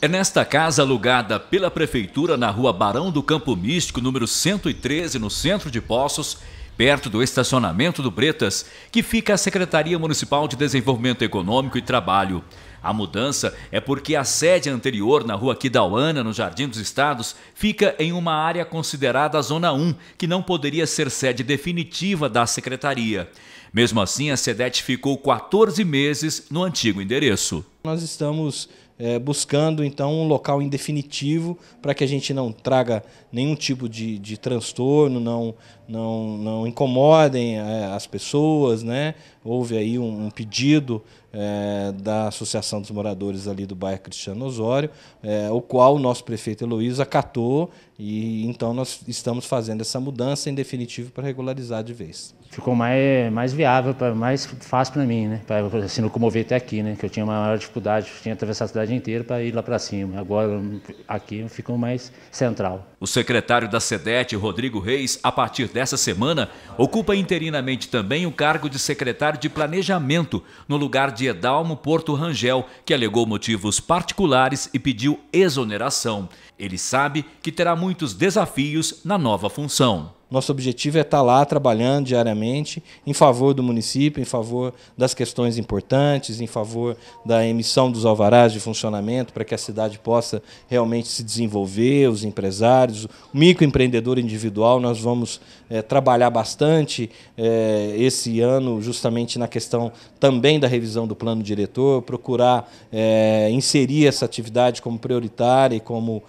É nesta casa alugada pela Prefeitura na rua Barão do Campo Místico, número 113, no centro de Poços, perto do estacionamento do Bretas, que fica a Secretaria Municipal de Desenvolvimento Econômico e Trabalho. A mudança é porque a sede anterior, na rua Quidauana, no Jardim dos Estados, fica em uma área considerada Zona 1, que não poderia ser sede definitiva da Secretaria. Mesmo assim, a SEDET ficou 14 meses no antigo endereço. Nós estamos é, buscando então um local indefinitivo para que a gente não traga nenhum tipo de, de transtorno, não, não, não incomodem é, as pessoas. Né? Houve aí um, um pedido é, da Associação dos Moradores ali do bairro Cristiano Osório, é, o qual o nosso prefeito Heloísio acatou e então nós estamos fazendo essa mudança em definitivo para regularizar de vez. Ficou mais, mais viável, mais fácil para mim, né? Para se assim, não locomover até aqui, né? Que eu tinha maior dificuldade, tinha atravessado a cidade inteira para ir lá para cima. Agora aqui ficou mais central. O secretário da SEDET, Rodrigo Reis, a partir dessa semana, ocupa interinamente também o cargo de secretário de Planejamento, no lugar de Edalmo Porto Rangel, que alegou motivos particulares e pediu exoneração. Ele sabe que terá muitos desafios na nova função. Nosso objetivo é estar lá trabalhando diariamente em favor do município, em favor das questões importantes, em favor da emissão dos alvarás de funcionamento para que a cidade possa realmente se desenvolver, os empresários, o microempreendedor individual. Nós vamos é, trabalhar bastante é, esse ano justamente na questão também da revisão do plano diretor, procurar é, inserir essa atividade como prioritária e como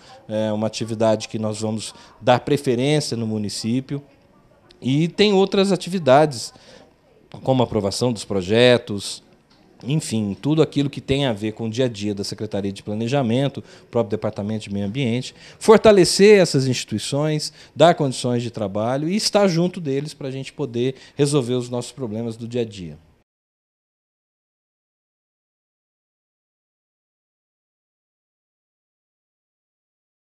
uma atividade que nós vamos dar preferência no município município. E tem outras atividades, como aprovação dos projetos, enfim, tudo aquilo que tem a ver com o dia a dia da Secretaria de Planejamento, próprio Departamento de Meio Ambiente, fortalecer essas instituições, dar condições de trabalho e estar junto deles para a gente poder resolver os nossos problemas do dia a dia.